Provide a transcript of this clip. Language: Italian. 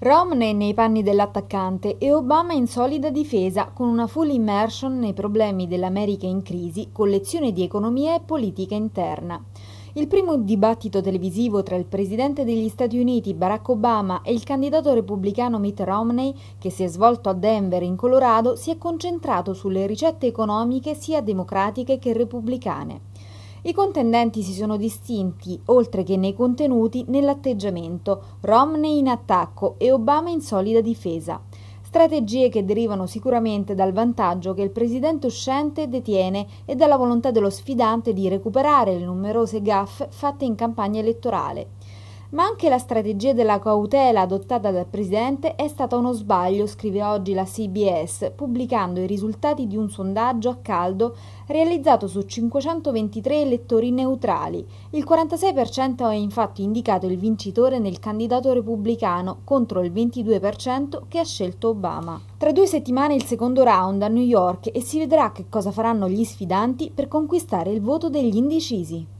Romney nei panni dell'attaccante e Obama in solida difesa con una full immersion nei problemi dell'America in crisi, collezione di economia e politica interna. Il primo dibattito televisivo tra il presidente degli Stati Uniti Barack Obama e il candidato repubblicano Mitt Romney, che si è svolto a Denver in Colorado, si è concentrato sulle ricette economiche sia democratiche che repubblicane. I contendenti si sono distinti, oltre che nei contenuti, nell'atteggiamento, Romney in attacco e Obama in solida difesa. Strategie che derivano sicuramente dal vantaggio che il presidente uscente detiene e dalla volontà dello sfidante di recuperare le numerose gaffe fatte in campagna elettorale. Ma anche la strategia della cautela adottata dal Presidente è stata uno sbaglio, scrive oggi la CBS, pubblicando i risultati di un sondaggio a caldo realizzato su 523 elettori neutrali. Il 46% ha infatti indicato il vincitore nel candidato repubblicano contro il 22% che ha scelto Obama. Tra due settimane il secondo round a New York e si vedrà che cosa faranno gli sfidanti per conquistare il voto degli indecisi.